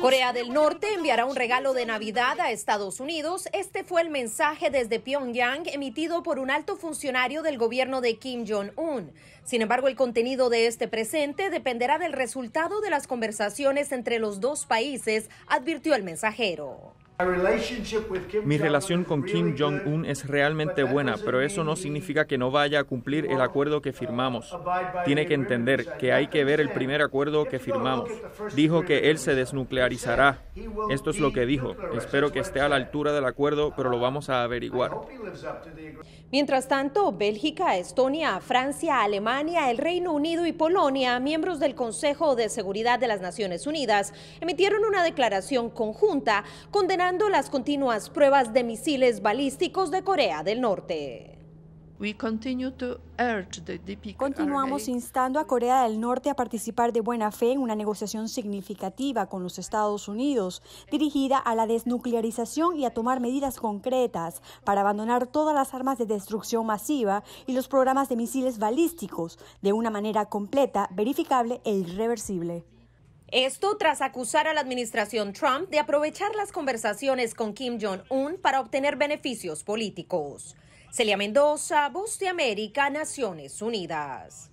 Corea del Norte enviará un regalo de Navidad a Estados Unidos. Este fue el mensaje desde Pyongyang emitido por un alto funcionario del gobierno de Kim Jong-un. Sin embargo, el contenido de este presente dependerá del resultado de las conversaciones entre los dos países, advirtió el mensajero. Mi relación con Kim Jong-un es realmente buena, pero eso no significa que no vaya a cumplir el acuerdo que uh, firmamos. Tiene que entender que hay que ver el primer acuerdo que firmamos. Dijo que él se desnuclearizará. Esto es lo que dijo. Espero que esté a la altura del acuerdo, pero lo vamos a averiguar. Mientras tanto, Bélgica, Estonia, Francia, Alemania, el Reino Unido y Polonia, miembros del Consejo de Seguridad de las Naciones Unidas, emitieron una declaración conjunta condenando las continuas pruebas de misiles balísticos de Corea del Norte. Continuamos instando a Corea del Norte a participar de buena fe en una negociación significativa con los Estados Unidos, dirigida a la desnuclearización y a tomar medidas concretas para abandonar todas las armas de destrucción masiva y los programas de misiles balísticos de una manera completa, verificable e irreversible. Esto tras acusar a la administración Trump de aprovechar las conversaciones con Kim Jong-un para obtener beneficios políticos. Celia Mendoza, Voz de América, Naciones Unidas.